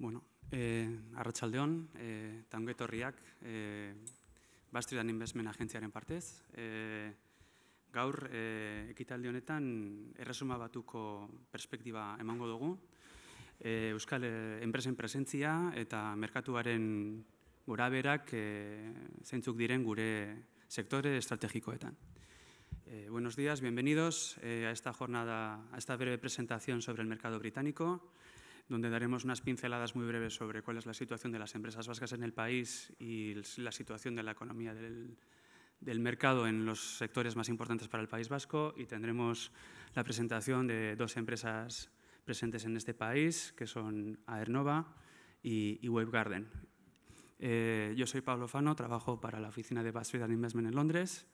Bueno, eh, arratsaldeon, eh, tanguet eh, Bastridan Investment Agentziaren partez. Eh, gaur, eh, ekitalde honetan, erresuma batuko perspektiba emango dugu. Eh, Euskal eh, enpresen presentzia eta merkatuaren gora berak eh, zeintzuk diren gure sektore estrategikoetan. Eh, buenos días, bienvenidos eh, a esta jornada, a esta breve presentación sobre el mercado británico. donde daremos unas pinceladas muy breves sobre cuál es la situación de las empresas vascas en el país y la situación de la economía del, mercado en los sectores más importantes para el País Vasco y tendremos la presentación de dos empresas presentes en este país, que son Aernova y, y Wave Garden. Eh, yo soy Pablo Fano, trabajo para la oficina de Basque Investment en Londres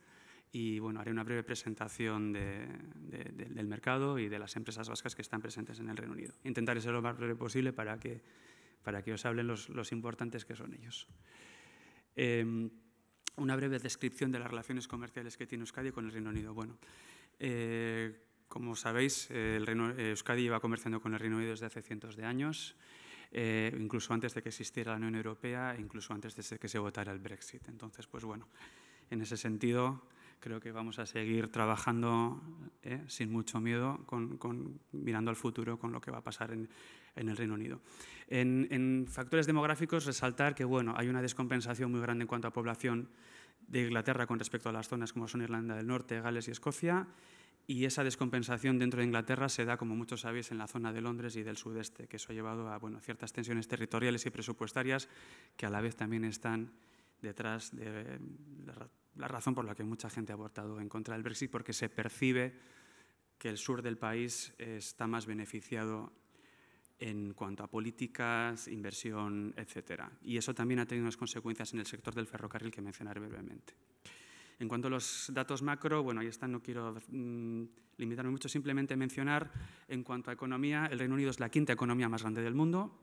y bueno, haré una breve presentación del mercado y de las empresas vascas que están presentes en el Reino Unido. Intentaré ser lo más breve posible para que, para que os hablen los, importantes que son ellos. Em, una breve descripción de las relaciones comerciales que tiene Euskadi con el Reino Unido. Bueno, eh, como sabéis, el Reino, Euskadi iba comerciando con el Reino Unido desde hace cientos de años. Eh, incluso antes de que existiera la Unión Europea, e incluso antes de que se votara el Brexit. Entonces, pues bueno, en ese sentido, creo que vamos a seguir trabajando eh, sin mucho miedo, con, mirando al futuro con lo que va a pasar en, el Reino Unido. En, factores demográficos, resaltar que bueno, hay una descompensación muy grande en cuanto a población de Inglaterra con respecto a las zonas como son Irlanda del Norte, Gales y Escocia, y esa descompensación dentro de Inglaterra se da, como muchos sabéis, en la zona de Londres y del sudeste, que eso ha llevado a bueno, ciertas tensiones territoriales y presupuestarias que a la vez también están detrás de eh, la razón por la que mucha gente ha votado en contra del Brexit, porque se percibe que el sur del país está más beneficiado en cuanto a políticas, inversión, etc. Y eso también ha tenido unas consecuencias en el sector del ferrocarril que mencionaré brevemente. En cuanto a los datos macro, bueno, ahí están, no quiero mm, limitarme mucho, simplemente mencionar, en cuanto a economía, el Reino Unido es la quinta economía más grande del mundo.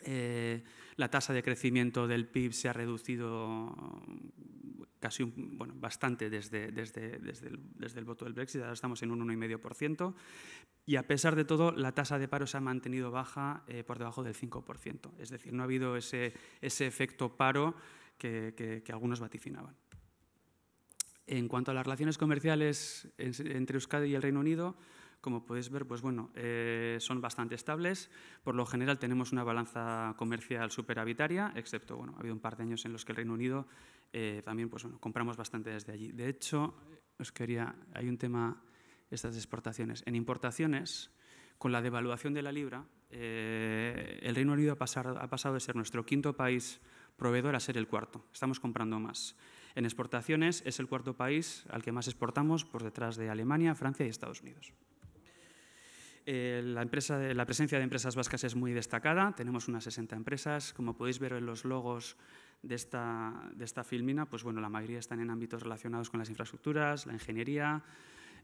Eh, la tasa de crecimiento del PIB se ha reducido casi bueno, bastante desde, desde, desde, el, desde el voto del Brexit, ahora estamos en un 1,5%, y a pesar de todo la tasa de paro se ha mantenido baja eh, por debajo del 5%, es decir, no ha habido ese, ese efecto paro que, que, que algunos vaticinaban. En cuanto a las relaciones comerciales entre Euskadi y el Reino Unido, como podéis ver, pues bueno, eh, son bastante estables. Por lo general tenemos una balanza comercial superavitaria, excepto, bueno, ha habido un par de años en los que el Reino Unido eh, también, pues compramos bastante desde allí. De hecho, os quería, hay un tema, estas exportaciones. En importaciones, con la devaluación de la libra, eh, el Reino Unido ha, ha pasado de ser nuestro quinto país proveedor a ser el cuarto. Estamos comprando más. En exportaciones es el cuarto país al que más exportamos por detrás de Alemania, Francia y Estados Unidos. Eh, la, presencia de empresas vascas es muy destacada, tenemos unas 60 empresas. Como podéis ver en los logos de esta, filmina, pues bueno, la mayoría están en ámbitos relacionados con las infraestructuras, la ingeniería,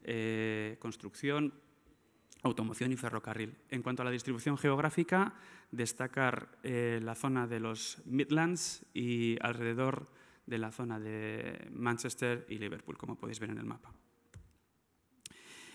eh, construcción, automoción y ferrocarril. En cuanto a la distribución geográfica, destacar eh, la zona de los Midlands y alrededor de la zona de Manchester y Liverpool, como podéis ver en el mapa.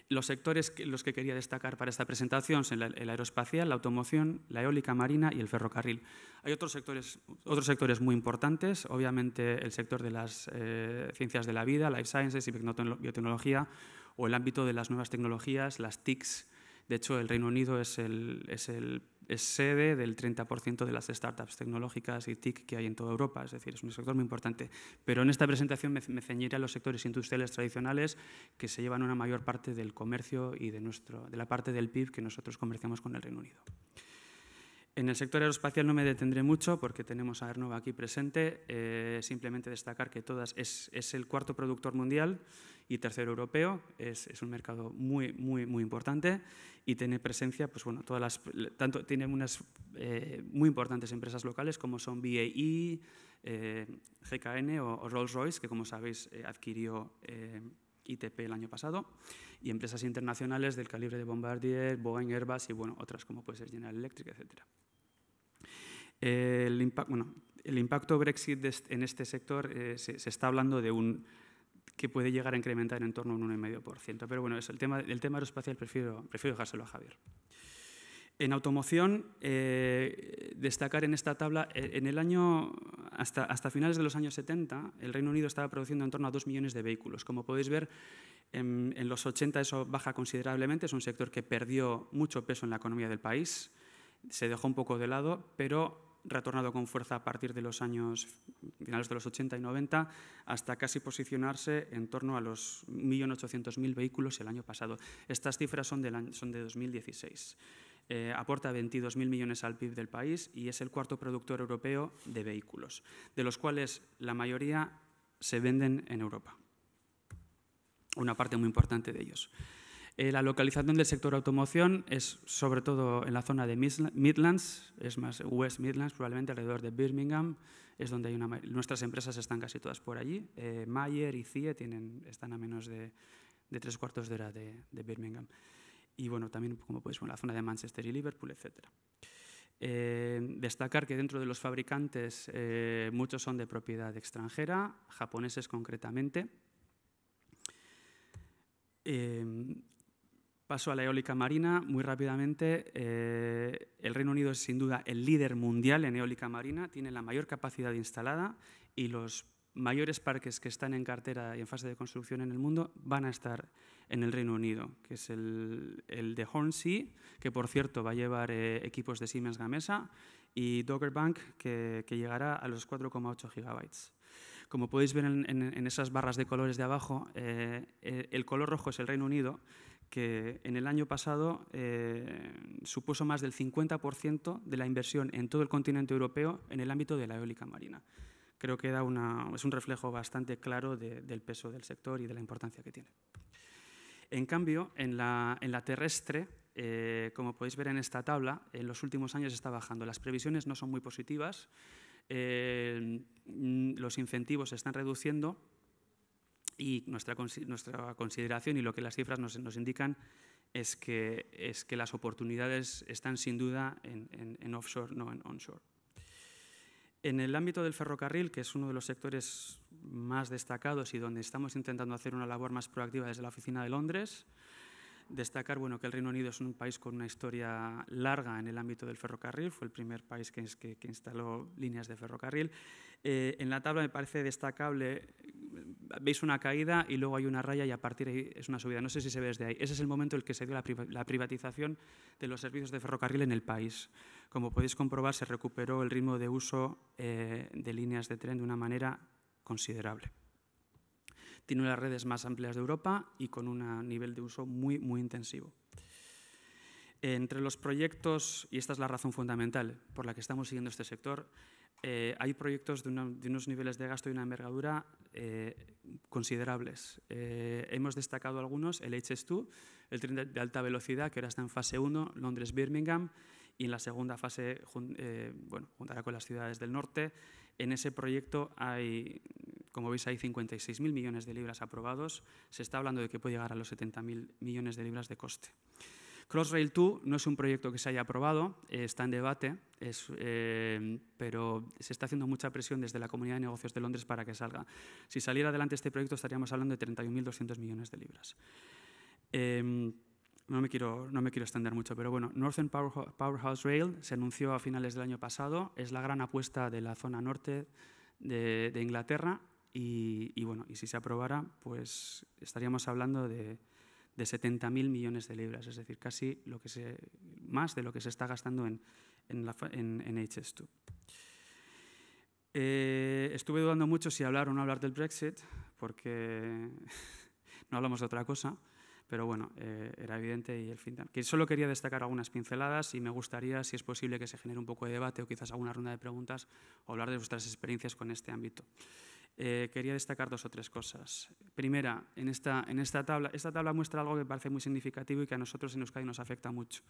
Los sectores que, los que quería destacar para esta presentación son el, aeroespacial, la automoción, la eólica marina y el ferrocarril. Hay otros sectores, otros sectores muy importantes, obviamente el sector de las eh, ciencias de la vida, life sciences y biotecnología, o el ámbito de las nuevas tecnologías, las TICs. De hecho, el Reino Unido es es el es sede del 30% de las startups tecnológicas y TIC que hay en toda Europa, es decir, es un sector muy importante. Pero en esta presentación me, ceñiré a los sectores industriales tradicionales que se llevan una mayor parte del comercio y de, nuestro, de la parte del PIB que nosotros comerciamos con el Reino Unido. En el sector aeroespacial no me detendré mucho porque tenemos a Airbus aquí presente. Eh, simplemente destacar que todas es, es, el cuarto productor mundial y tercero, europeo, es, un mercado muy, muy, muy importante y tiene presencia, pues bueno, todas las, tanto tiene unas eh, muy importantes empresas locales como son BAE, eh, GKN o, Rolls-Royce, que como sabéis eh, adquirió ITP el año pasado, y empresas internacionales del calibre de Bombardier, Boeing, Airbus y bueno, otras como puede ser General Electric, etc. El, el impacto Brexit en este sector se está hablando de un que puede llegar a incrementar en torno a un 1,5%. Pero bueno, es el, tema, el tema aeroespacial prefiero, prefiero dejárselo a Javier. En automoción, eh, destacar en esta tabla, eh, en el año, hasta, hasta, finales de los años 70, el Reino Unido estaba produciendo en torno a 2 millones de vehículos. Como podéis ver, en, en los 80 eso baja considerablemente, es un sector que perdió mucho peso en la economía del país, se dejó un poco de lado, pero retornado con fuerza a partir de los años finales de los 80 y 90 hasta casi posicionarse en torno a los 1.800.000 vehículos el año pasado. Estas cifras son, son de 2016. Eh, aporta 22.000 millones al PIB del país y es el cuarto productor europeo de vehículos, de los cuales la mayoría se venden en Europa, una parte muy importante de ellos. Eh, la localización del sector automoción es sobre todo en la zona de Midlands, es más West Midlands, probablemente alrededor de Birmingham, es donde hay una, nuestras empresas están casi todas por allí. Eh, Mayer y CIE tienen, están a menos de, tres cuartos de hora de, Birmingham. Y bueno, también, como podéis ver, la zona de Manchester y Liverpool, etc. Eh, destacar que dentro de los fabricantes muchos son de propiedad extranjera, japoneses concretamente. Paso a la eólica marina muy rápidamente. Eh, el Reino Unido es sin duda el líder mundial en eólica marina, tiene la mayor capacidad instalada y los mayores parques que están en cartera y en fase de construcción en el mundo van a estar en el Reino Unido, que es el, de Hornsea, que por cierto va a llevar eh, equipos de Siemens Gamesa, y Dogger Bank, que, llegará a los 4,8 gigabytes. Como podéis ver en, esas barras de colores de abajo, eh, el color rojo es el Reino Unido, que en el año pasado eh, supuso más del 50% de la inversión en todo el continente europeo en el ámbito de la eólica marina. Creo que da es un reflejo bastante claro del peso del sector y de la importancia que tiene. En cambio, en la, terrestre, eh, como podéis ver en esta tabla, en los últimos años está bajando. Las previsiones no son muy positivas, eh, los incentivos se están reduciendo y nuestra, nuestra consideración y lo que las cifras nos, nos indican es que, es que las oportunidades están sin duda en, en, offshore, no en onshore. En el ámbito del ferrocarril, que es uno de los sectores más destacados y donde estamos intentando hacer una labor más proactiva desde la oficina de Londres, destacar bueno, que el Reino Unido es un país con una historia larga en el ámbito del ferrocarril, fue el primer país que, que, que instaló líneas de ferrocarril. Eh, en la tabla me parece destacable veis una caída y luego hay una raya y a partir de ahí es una subida. No sé si se ve desde ahí. Ese es el momento en el que se dio la, privatización de los servicios de ferrocarril en el país. Como podéis comprobar, se recuperó el ritmo de uso eh, de líneas de tren de una manera considerable. Tiene las redes más amplias de Europa y con un nivel de uso muy, muy intensivo. Entre los proyectos, y esta es la razón fundamental por la que estamos siguiendo este sector, eh, hay proyectos de, unos niveles de gasto y una envergadura eh, considerables. Eh, hemos destacado algunos, el HS2, el tren de, alta velocidad, que ahora está en fase 1, Londres-Birmingham, y en la segunda fase bueno, juntará con las ciudades del norte. En ese proyecto hay, como veis, hay 56.000 millones de libras aprobados. Se está hablando de que puede llegar a los 70.000 millones de libras de coste. Crossrail 2 no es un proyecto que se haya aprobado, eh, está en debate, eh, pero se está haciendo mucha presión desde la Comunidad de Negocios de Londres para que salga. Si saliera adelante este proyecto estaríamos hablando de 31.200 millones de libras. Em, no me, quiero, no me quiero extender mucho, pero bueno, Northern Powerhouse Rail se anunció a finales del año pasado, es la gran apuesta de la zona norte de, Inglaterra y, y, bueno, y si se aprobara, pues estaríamos hablando de de 70.000 millones de libras, es decir, casi lo que más de lo que se está gastando en, en, HS2. Eh, estuve dudando mucho si hablar o no hablar del Brexit, porque no hablamos de otra cosa, pero bueno, eh, era evidente y el fin. Que solo quería destacar algunas pinceladas y me gustaría, si es posible, que se genere un poco de debate o quizás alguna ronda de preguntas o hablar de vuestras experiencias con este ámbito. Eh, quería destacar dos o tres cosas. Primera, en esta, en esta tabla, esta tabla muestra algo que parece muy significativo y que a nosotros en Euskadi nos afecta mucho.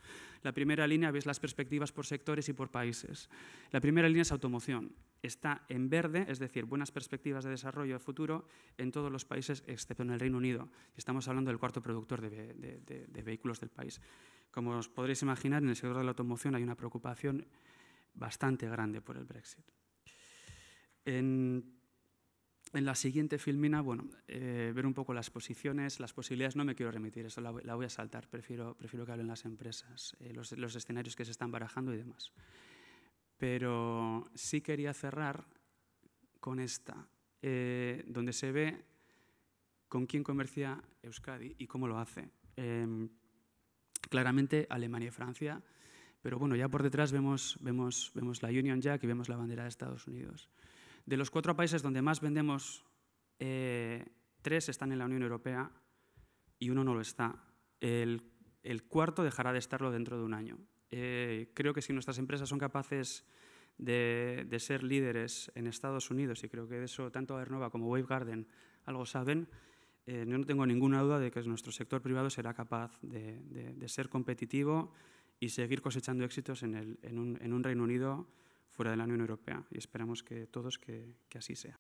La primera línea veis las perspectivas por sectores y por países. La primera línea es automoción. Está en verde, es decir, buenas perspectivas de desarrollo de futuro en todos los países excepto en el Reino Unido. Estamos hablando del cuarto productor de, de, de vehículos del país. Como os podréis imaginar, en el sector de la automoción hay una preocupación bastante grande por el Brexit. En en la siguiente filmina, bueno, eh, ver un poco las posiciones, las posibilidades, no me quiero remitir, eso la, voy a saltar, prefiero, prefiero que hablen las empresas, eh, los, los, escenarios que se están barajando y demás. Pero sí quería cerrar con esta, eh, donde se ve con quién comercia Euskadi y cómo lo hace. Em, claramente Alemania y Francia, pero bueno, ya por detrás vemos, vemos, vemos la Union Jack y vemos la bandera de Estados Unidos. De los cuatro países donde más vendemos, eh, tres están en la Unión Europea y uno no lo está. El, cuarto dejará de estarlo dentro de un año. Eh, creo que si nuestras empresas son capaces de, ser líderes en Estados Unidos, y creo que de eso tanto Aernova como Wave Garden algo saben, yo eh, no tengo ninguna duda de que nuestro sector privado será capaz de, ser competitivo y seguir cosechando éxitos en un Reino Unido fuera de la Unión Europea y esperamos que todos que, que así sea.